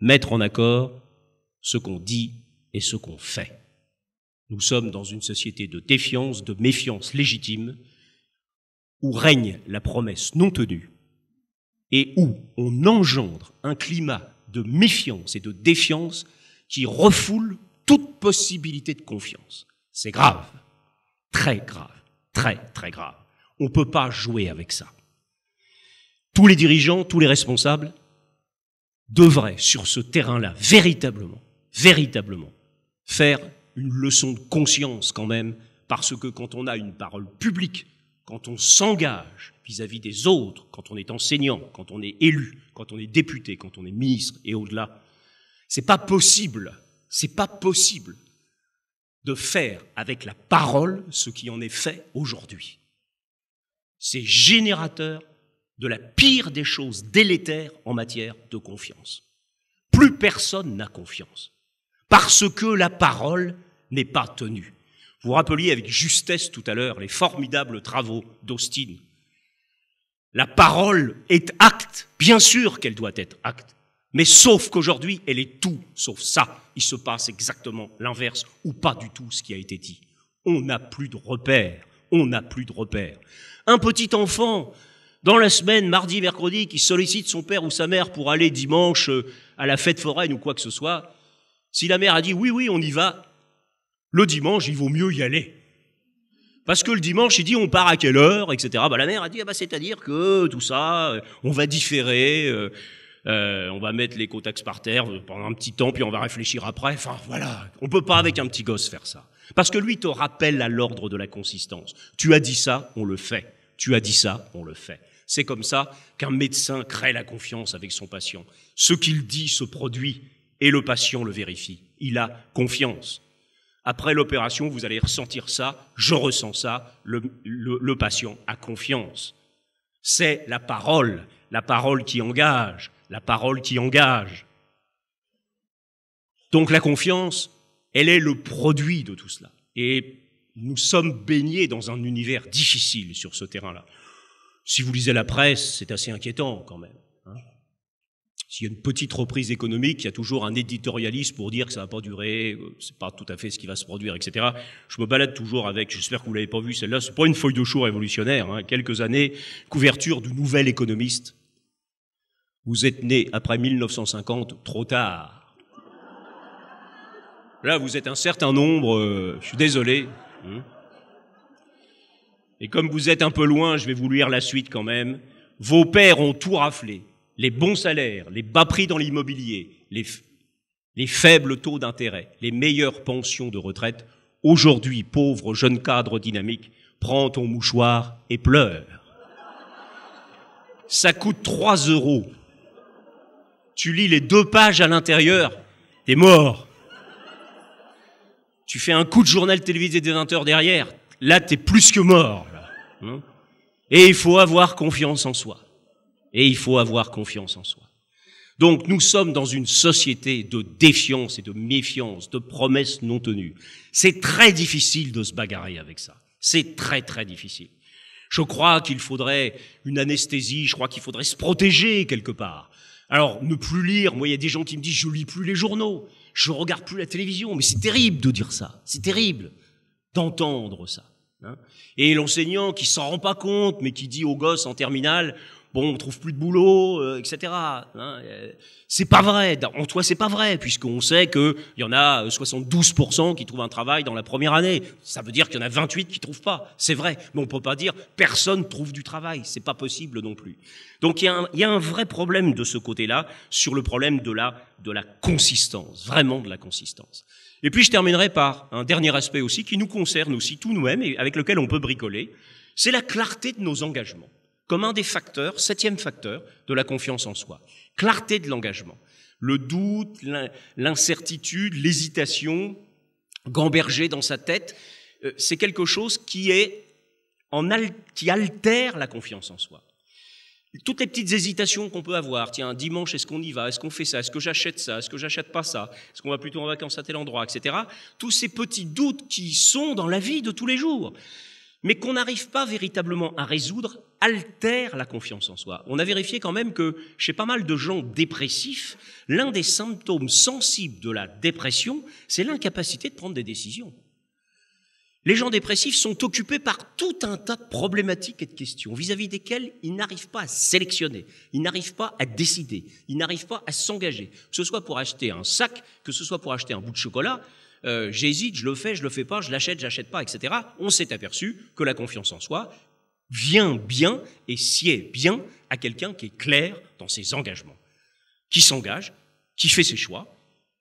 mettre en accord ce qu'on dit et ce qu'on fait. Nous sommes dans une société de défiance, de méfiance légitime, où règne la promesse non tenue et où on engendre un climat de méfiance et de défiance qui refoule toute possibilité de confiance. C'est grave, très grave, très très grave. On ne peut pas jouer avec ça. Tous les dirigeants, tous les responsables devraient, sur ce terrain-là, véritablement, véritablement, faire une leçon de conscience quand même, parce que quand on a une parole publique, quand on s'engage vis-à-vis des autres, quand on est enseignant, quand on est élu, quand on est député, quand on est ministre et au-delà, c'est pas possible c'est pas possible de faire avec la parole ce qui en est fait aujourd'hui. C'est générateur de la pire des choses délétères en matière de confiance. Plus personne n'a confiance parce que la parole n'est pas tenue. Vous vous rappeliez avec justesse tout à l'heure les formidables travaux d'Austin. La parole est acte, bien sûr qu'elle doit être acte, mais sauf qu'aujourd'hui, elle est tout sauf ça. Il se passe exactement l'inverse, ou pas du tout ce qui a été dit. On n'a plus de repères. On n'a plus de repères. Un petit enfant, dans la semaine, mardi, mercredi, qui sollicite son père ou sa mère pour aller dimanche euh, à la fête foraine ou quoi que ce soit, si la mère a dit oui, oui, on y va, le dimanche, il vaut mieux y aller. Parce que le dimanche, il dit on part à quelle heure, etc. Bah, la mère a dit ah, bah, c'est-à-dire que tout ça, euh, on va différer. Euh, euh, on va mettre les contacts par terre euh, pendant un petit temps, puis on va réfléchir après. Enfin, voilà. On peut pas avec un petit gosse faire ça. Parce que lui te rappelle à l'ordre de la consistance. Tu as dit ça, on le fait. Tu as dit ça, on le fait. C'est comme ça qu'un médecin crée la confiance avec son patient. Ce qu'il dit se produit et le patient le vérifie. Il a confiance. Après l'opération, vous allez ressentir ça, je ressens ça, le patient a confiance. C'est la parole, la parole qui engage, la parole qui engage. Donc la confiance, elle est le produit de tout cela. Et nous sommes baignés dans un univers difficile sur ce terrain-là. Si vous lisez la presse, c'est assez inquiétant quand même. Hein. S'il y a une petite reprise économique, il y a toujours un éditorialiste pour dire que ça va pas durer, n'est euh, pas tout à fait ce qui va se produire, etc. Je me balade toujours avec, j'espère que vous l'avez pas vu celle-là, n'est pas une feuille de chou révolutionnaire, hein, quelques années, couverture du Nouvel Économiste, vous êtes né après 1950, trop tard. Là, vous êtes un certain nombre, euh, je suis désolé. Hein. Et comme vous êtes un peu loin, je vais vous lire la suite quand même. Vos pères ont tout raflé. Les bons salaires, les bas prix dans l'immobilier, les, les faibles taux d'intérêt, les meilleures pensions de retraite. Aujourd'hui, pauvre jeune cadre dynamique, prends ton mouchoir et pleure. Ça coûte 3 euros tu lis les deux pages à l'intérieur, t'es mort. Tu fais un coup de journal télévisé des 20 heures derrière, là t'es plus que mort. Hein. Et il faut avoir confiance en soi. Et il faut avoir confiance en soi. Donc nous sommes dans une société de défiance et de méfiance, de promesses non tenues. C'est très difficile de se bagarrer avec ça. C'est très très difficile. Je crois qu'il faudrait une anesthésie, je crois qu'il faudrait se protéger quelque part. Alors, ne plus lire, moi, il y a des gens qui me disent, je lis plus les journaux, je regarde plus la télévision, mais c'est terrible de dire ça, c'est terrible d'entendre ça. Hein. Et l'enseignant qui s'en rend pas compte, mais qui dit au gosse en terminale, bon, on trouve plus de boulot, euh, etc. Hein, euh, c'est pas vrai. En toi, c'est pas vrai, puisqu'on sait qu'il y en a 72% euh, qui trouvent un travail dans la première année. Ça veut dire qu'il y en a 28 qui trouvent pas. C'est vrai. Mais on peut pas dire personne trouve du travail. C'est pas possible non plus. Donc il y, a un vrai problème de ce côté-là sur le problème de la, de la consistance, vraiment de la consistance. Et puis je terminerai par un dernier aspect aussi qui nous concerne aussi tout nous-mêmes et avec lequel on peut bricoler, c'est la clarté de nos engagements comme un des facteurs, septième facteur, de la confiance en soi. Clarté de l'engagement. Le doute, l'incertitude, l'hésitation, gamberger dans sa tête, euh, c'est quelque chose qui, est qui altère la confiance en soi. Toutes les petites hésitations qu'on peut avoir, tiens, dimanche, est-ce qu'on y va Est-ce qu'on fait ça Est-ce que j'achète ça Est-ce que j'achète pas ça Est-ce qu'on va plutôt en vacances à tel endroit, etc. Tous ces petits doutes qui sont dans la vie de tous les jours mais qu'on n'arrive pas véritablement à résoudre, altère la confiance en soi. On a vérifié quand même que chez pas mal de gens dépressifs, l'un des symptômes sensibles de la dépression, c'est l'incapacité de prendre des décisions. Les gens dépressifs sont occupés par tout un tas de problématiques et de questions vis-à-vis desquelles ils n'arrivent pas à sélectionner, ils n'arrivent pas à décider, ils n'arrivent pas à s'engager, que ce soit pour acheter un sac, que ce soit pour acheter un bout de chocolat, euh, j'hésite, je le fais, je le fais pas, je l'achète, j'achète pas, etc. On s'est aperçu que la confiance en soi vient bien et sied bien à quelqu'un qui est clair dans ses engagements, qui s'engage, qui fait ses choix,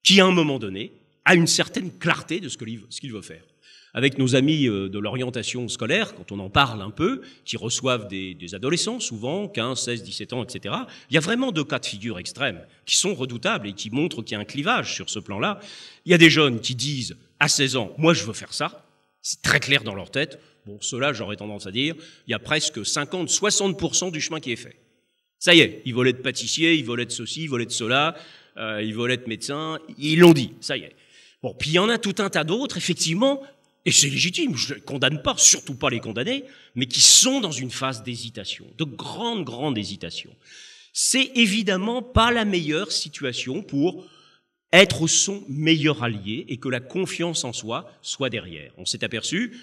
qui à un moment donné a une certaine clarté de ce qu'il veut faire avec nos amis euh, de l'orientation scolaire, quand on en parle un peu, qui reçoivent des, des, adolescents, souvent 15, 16, 17 ans, etc., il y a vraiment deux cas de figure extrêmes qui sont redoutables et qui montrent qu'il y a un clivage sur ce plan-là. Il y a des jeunes qui disent à 16 ans, moi je veux faire ça, c'est très clair dans leur tête. Bon, cela, j'aurais tendance à dire, il y a presque 50, 60% du chemin qui est fait. Ça y est, ils veulent être pâtissier, ils veulent être ceci, ils veulent être cela, euh, ils veulent être médecin, ils l'ont dit, ça y est. Bon, puis il y en a tout un tas d'autres, effectivement, et c'est légitime, je ne condamne pas, surtout pas les condamnés, mais qui sont dans une phase d'hésitation, de grande, grande hésitation. C'est évidemment pas la meilleure situation pour être son meilleur allié et que la confiance en soi soit derrière. On s'est aperçu,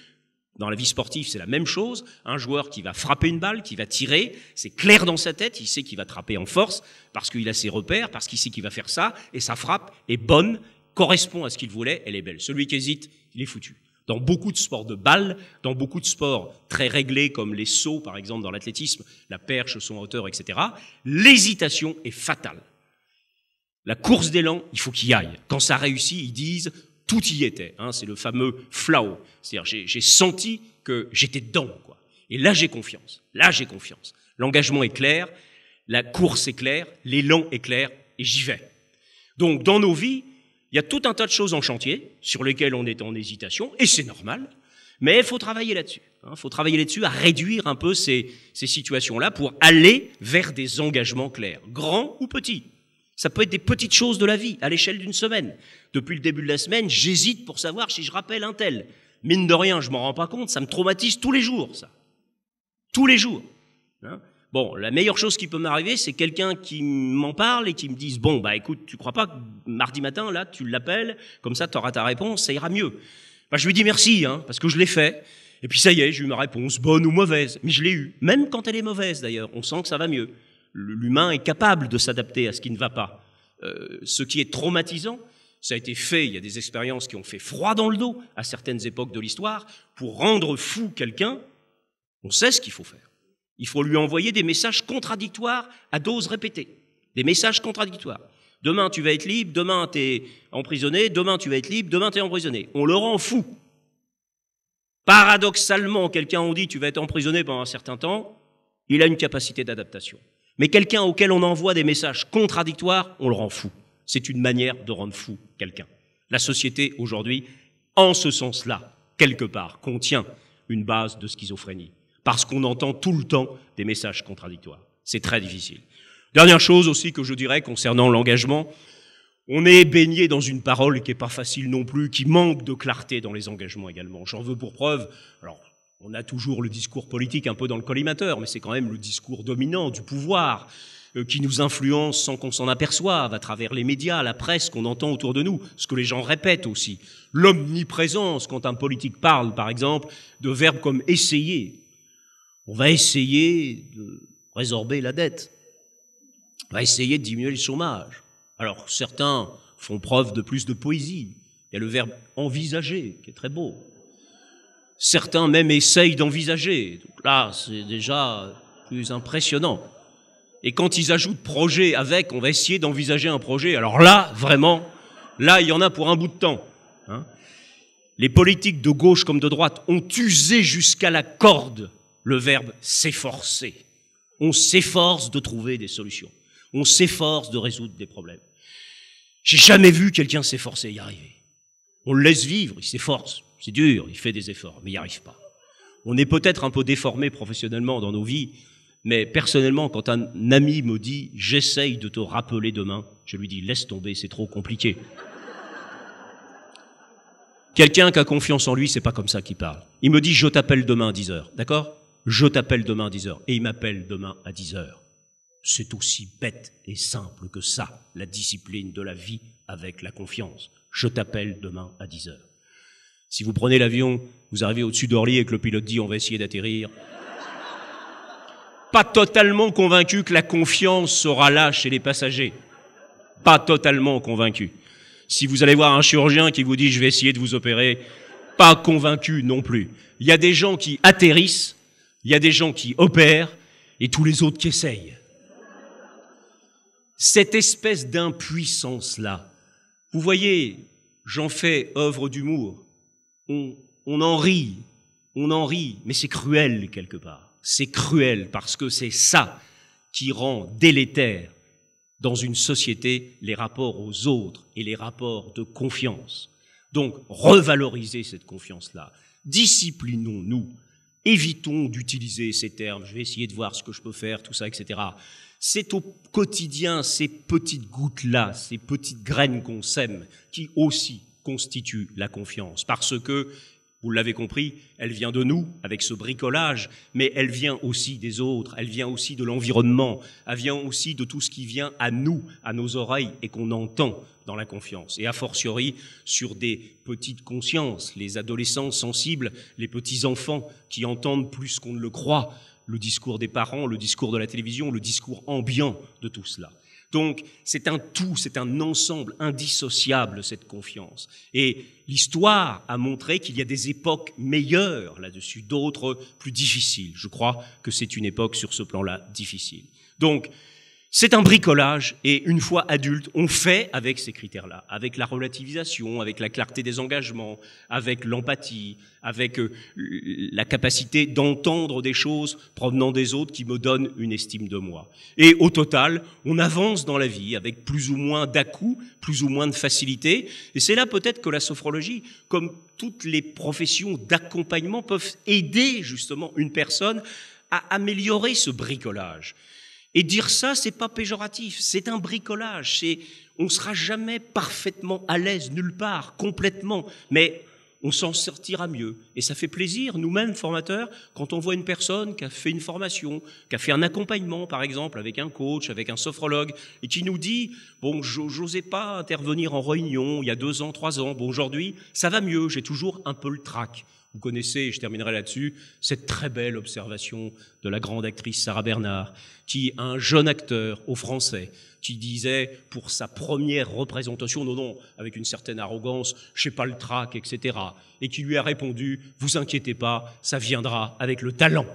dans la vie sportive, c'est la même chose. Un joueur qui va frapper une balle, qui va tirer, c'est clair dans sa tête, il sait qu'il va frapper en force, parce qu'il a ses repères, parce qu'il sait qu'il va faire ça, et sa frappe est bonne, correspond à ce qu'il voulait, elle est belle. Celui qui hésite, il est foutu dans beaucoup de sports de balle, dans beaucoup de sports très réglés comme les sauts, par exemple dans l'athlétisme, la perche, son hauteur, etc., l'hésitation est fatale. La course d'élan, il faut qu'il y aille. Quand ça réussit, ils disent tout y était. Hein, c'est le fameux flao. C'est-à-dire j'ai senti que j'étais dedans. Quoi. Et là, j'ai confiance. Là, j'ai confiance. L'engagement est clair, la course est claire, l'élan est clair, et j'y vais. Donc, dans nos vies, il y a tout un tas de choses en chantier sur lesquelles on est en hésitation, et c'est normal, mais il faut travailler là-dessus. Hein. Il faut travailler là-dessus à réduire un peu ces, situations-là pour aller vers des engagements clairs, grands ou petits. Ça peut être des petites choses de la vie, à l'échelle d'une semaine. Depuis le début de la semaine, j'hésite pour savoir si je rappelle un tel. Mine de rien, je m'en rends pas compte, ça me traumatise tous les jours, ça. Tous les jours. Hein. Bon, la meilleure chose qui peut m'arriver, c'est quelqu'un qui m'en parle et qui me dise bon bah écoute, tu crois pas que mardi matin là, tu l'appelles, comme ça tu auras ta réponse, ça ira mieux. Bah, je lui dis merci hein, parce que je l'ai fait. Et puis ça y est, j'ai eu ma réponse, bonne ou mauvaise, mais je l'ai eu. Même quand elle est mauvaise d'ailleurs, on sent que ça va mieux. L'humain est capable de s'adapter à ce qui ne va pas. Euh, ce qui est traumatisant, ça a été fait, il y a des expériences qui ont fait froid dans le dos à certaines époques de l'histoire, pour rendre fou quelqu'un, on sait ce qu'il faut faire. Il faut lui envoyer des messages contradictoires à doses répétées. Des messages contradictoires. Demain, tu vas être libre, demain, tu es emprisonné, demain, tu vas être libre, demain, tu es emprisonné. On le rend fou. Paradoxalement, quelqu'un on dit tu vas être emprisonné pendant un certain temps, il a une capacité d'adaptation. Mais quelqu'un auquel on envoie des messages contradictoires, on le rend fou. C'est une manière de rendre fou quelqu'un. La société aujourd'hui, en ce sens-là, quelque part, contient une base de schizophrénie parce qu'on entend tout le temps des messages contradictoires. C'est très difficile. Dernière chose aussi que je dirais concernant l'engagement, on est baigné dans une parole qui n'est pas facile non plus, qui manque de clarté dans les engagements également. J'en veux pour preuve, alors on a toujours le discours politique un peu dans le collimateur, mais c'est quand même le discours dominant du pouvoir euh, qui nous influence sans qu'on s'en aperçoive à travers les médias, la presse qu'on entend autour de nous, ce que les gens répètent aussi. L'omniprésence, quand un politique parle par exemple de verbes comme essayer, on va essayer de résorber la dette. On va essayer de diminuer le chômage. Alors certains font preuve de plus de poésie. Il y a le verbe envisager qui est très beau. Certains même essayent d'envisager. Donc là, c'est déjà plus impressionnant. Et quand ils ajoutent projet avec, on va essayer d'envisager un projet. Alors là, vraiment, là, il y en a pour un bout de temps. Hein. les politiques de gauche comme de droite ont usé jusqu'à la corde le verbe s'efforcer. On s'efforce de trouver des solutions. On s'efforce de résoudre des problèmes. J'ai jamais vu quelqu'un s'efforcer à y arriver. On le laisse vivre, il s'efforce. C'est dur, il fait des efforts, mais il n'y arrive pas. On est peut-être un peu déformé professionnellement dans nos vies, mais personnellement, quand un ami me dit j'essaye de te rappeler demain, je lui dis laisse tomber, c'est trop compliqué. Quelqu'un qui a confiance en lui, c'est pas comme ça qu'il parle. Il me dit je t'appelle demain à 10 heures, d'accord je t'appelle demain à 10h, et il m'appelle demain à 10h. C'est aussi bête et simple que ça, la discipline de la vie avec la confiance. Je t'appelle demain à 10h. Si vous prenez l'avion, vous arrivez au-dessus d'Orly et que le pilote dit on va essayer d'atterrir. Pas totalement convaincu que la confiance sera là chez les passagers. Pas totalement convaincu. Si vous allez voir un chirurgien qui vous dit je vais essayer de vous opérer, pas convaincu non plus. Il y a des gens qui atterrissent il y a des gens qui opèrent et tous les autres qui essayent. Cette espèce d'impuissance-là, vous voyez, j'en fais œuvre d'humour. On, en rit, on en rit, mais c'est cruel quelque part. C'est cruel parce que c'est ça qui rend délétère dans une société les rapports aux autres et les rapports de confiance. Donc, revalorisez cette confiance-là. Disciplinons-nous Évitons d'utiliser ces termes, je vais essayer de voir ce que je peux faire, tout ça, etc. C'est au quotidien ces petites gouttes-là, ces petites graines qu'on sème, qui aussi constituent la confiance. Parce que vous l'avez compris, elle vient de nous, avec ce bricolage, mais elle vient aussi des autres, elle vient aussi de l'environnement, elle vient aussi de tout ce qui vient à nous, à nos oreilles, et qu'on entend dans la confiance. Et a fortiori, sur des petites consciences, les adolescents sensibles, les petits-enfants qui entendent plus qu'on ne le croit, le discours des parents, le discours de la télévision, le discours ambiant de tout cela. Donc c'est un tout, c'est un ensemble indissociable, cette confiance. Et l'histoire a montré qu'il y a des époques meilleures là-dessus, d'autres plus difficiles. Je crois que c'est une époque sur ce plan-là difficile. Donc c'est un bricolage et une fois adulte, on fait avec ces critères-là, avec la relativisation, avec la clarté des engagements, avec l'empathie, avec euh, la capacité d'entendre des choses provenant des autres qui me donnent une estime de moi. Et au total, on avance dans la vie avec plus ou moins dà plus ou moins de facilité. Et c'est là peut-être que la sophrologie, comme toutes les professions d'accompagnement, peuvent aider justement une personne à améliorer ce bricolage. Et dire ça, c'est pas péjoratif, c'est un bricolage, on on sera jamais parfaitement à l'aise nulle part, complètement, mais on s'en sortira mieux. Et ça fait plaisir, nous-mêmes, formateurs, quand on voit une personne qui a fait une formation, qui a fait un accompagnement, par exemple, avec un coach, avec un sophrologue, et qui nous dit, bon, j'osais pas intervenir en réunion il y a deux ans, trois ans, bon, aujourd'hui, ça va mieux, j'ai toujours un peu le trac. Vous connaissez, et je terminerai là-dessus, cette très belle observation de la grande actrice Sarah Bernard, qui, un jeune acteur au français, qui disait pour sa première représentation, non, non, avec une certaine arrogance, je sais pas le trac, etc., et qui lui a répondu, vous inquiétez pas, ça viendra avec le talent.